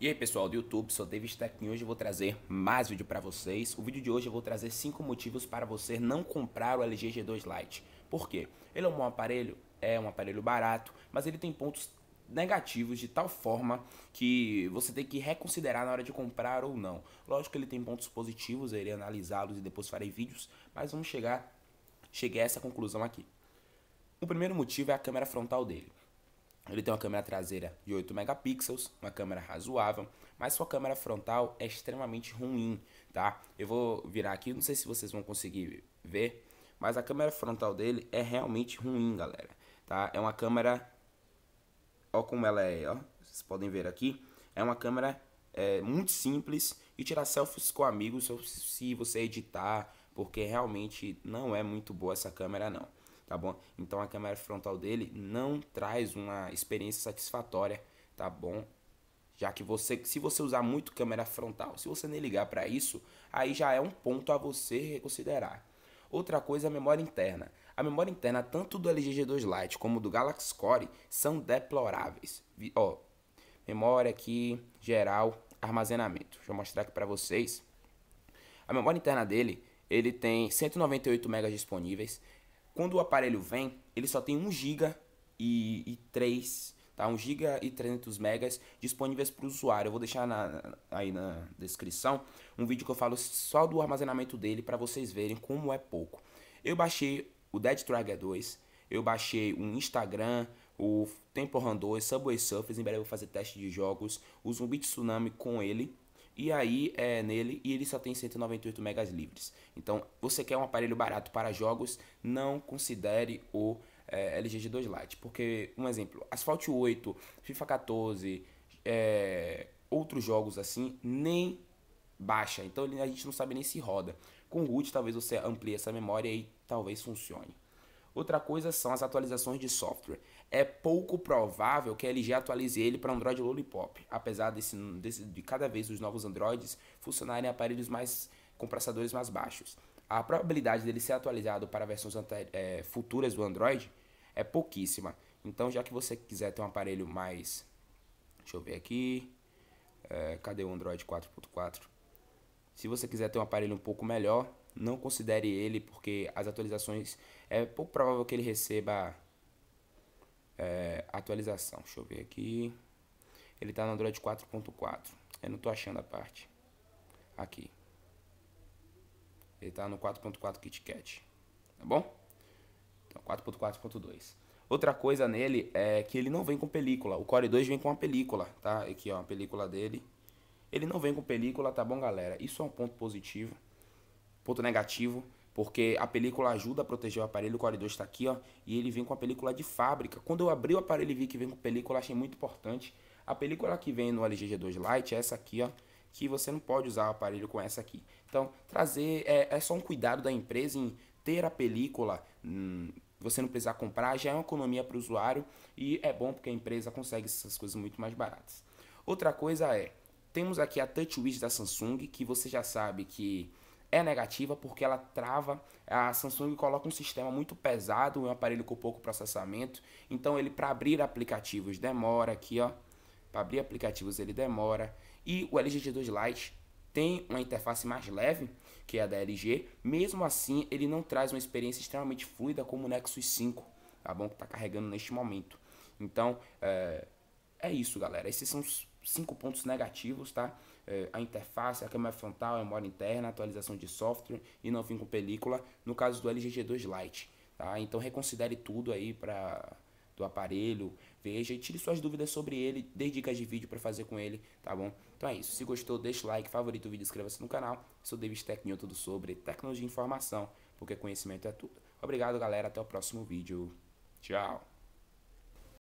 E aí pessoal do YouTube, sou David Tech e hoje eu vou trazer mais vídeo para vocês. O vídeo de hoje eu vou trazer 5 motivos para você não comprar o LG G2 Lite. Por quê? Ele é um bom aparelho, é um aparelho barato, mas ele tem pontos negativos de tal forma que você tem que reconsiderar na hora de comprar ou não. Lógico que ele tem pontos positivos, eu irei analisá-los e depois farei vídeos, mas vamos chegar, cheguei a essa conclusão aqui. O primeiro motivo é a câmera frontal dele. Ele tem uma câmera traseira de 8 megapixels, uma câmera razoável, mas sua câmera frontal é extremamente ruim, tá? Eu vou virar aqui, não sei se vocês vão conseguir ver, mas a câmera frontal dele é realmente ruim, galera, tá? É uma câmera, ó como ela é, ó, vocês podem ver aqui, é uma câmera é, muito simples e tirar selfies com amigos se você editar, porque realmente não é muito boa essa câmera não tá bom? Então a câmera frontal dele não traz uma experiência satisfatória, tá bom? Já que você, se você usar muito câmera frontal, se você nem ligar para isso, aí já é um ponto a você reconsiderar. Outra coisa é a memória interna. A memória interna tanto do LG G2 Lite como do Galaxy Core são deploráveis. Ó, memória aqui, geral, armazenamento. Deixa eu mostrar aqui para vocês. A memória interna dele, ele tem 198 MB disponíveis, quando o aparelho vem, ele só tem 1 GB e, e 3 tá? 1 GB e 300 megas disponíveis para o usuário. Eu vou deixar na, aí na descrição um vídeo que eu falo só do armazenamento dele para vocês verem como é pouco. Eu baixei o Dead Tracker 2, eu baixei o um Instagram, o Tempo Run 2, Subway Surfers, em breve eu vou fazer teste de jogos, o Zumbi Tsunami com ele, e aí é nele e ele só tem 198 megas livres. Então, você quer um aparelho barato para jogos, não considere o é, LG G2 Lite, porque um exemplo, Asphalt 8, FIFA 14, é, outros jogos assim, nem baixa. Então a gente não sabe nem se roda. Com o root talvez você amplie essa memória e talvez funcione. Outra coisa são as atualizações de software. É pouco provável que a LG atualize ele para Android Lollipop, apesar desse, desse, de cada vez os novos Androids funcionarem em aparelhos mais com processadores mais baixos. A probabilidade dele ser atualizado para versões é, futuras do Android é pouquíssima. Então, já que você quiser ter um aparelho mais. Deixa eu ver aqui. É, cadê o Android 4.4? Se você quiser ter um aparelho um pouco melhor, não considere ele, porque as atualizações é pouco provável que ele receba é, atualização. Deixa eu ver aqui. Ele está no Android 4.4. Eu não estou achando a parte. Aqui. Ele está no 4.4 KitKat. Tá bom? Então, 4.4.2. Outra coisa nele é que ele não vem com película. O Core 2 vem com uma película, tá? Aqui, ó, a película dele. Ele não vem com película, tá bom, galera? Isso é um ponto positivo. Ponto negativo, porque a película ajuda a proteger o aparelho. O Core 2 está aqui, ó, e ele vem com a película de fábrica. Quando eu abri o aparelho e vi que vem com película, achei muito importante. A película que vem no LG G2 Lite é essa aqui, ó, que você não pode usar o aparelho com essa aqui. Então, trazer é, é só um cuidado da empresa em ter a película. Hum, você não precisar comprar, já é uma economia para o usuário e é bom porque a empresa consegue essas coisas muito mais baratas. Outra coisa é, temos aqui a TouchWiz da Samsung, que você já sabe que é negativa porque ela trava. A Samsung coloca um sistema muito pesado, um aparelho com pouco processamento. Então ele para abrir aplicativos demora aqui, ó. Para abrir aplicativos ele demora. E o LG G2 Lite tem uma interface mais leve, que é a da LG. Mesmo assim, ele não traz uma experiência extremamente fluida como o Nexus 5, tá bom? Que está carregando neste momento. Então, é, é isso, galera. Esses são os cinco pontos negativos, tá? É, a interface, a câmera frontal, a memória interna, atualização de software e não vim com película, no caso do LG G2 Lite, tá? Então reconsidere tudo aí para do aparelho, veja e tire suas dúvidas sobre ele, dê dicas de vídeo para fazer com ele, tá bom? Então é isso, se gostou, deixa o like, favorita o vídeo, inscreva-se no canal. Eu sou David Tecninho, tudo sobre tecnologia e informação, porque conhecimento é tudo. Obrigado, galera, até o próximo vídeo. Tchau.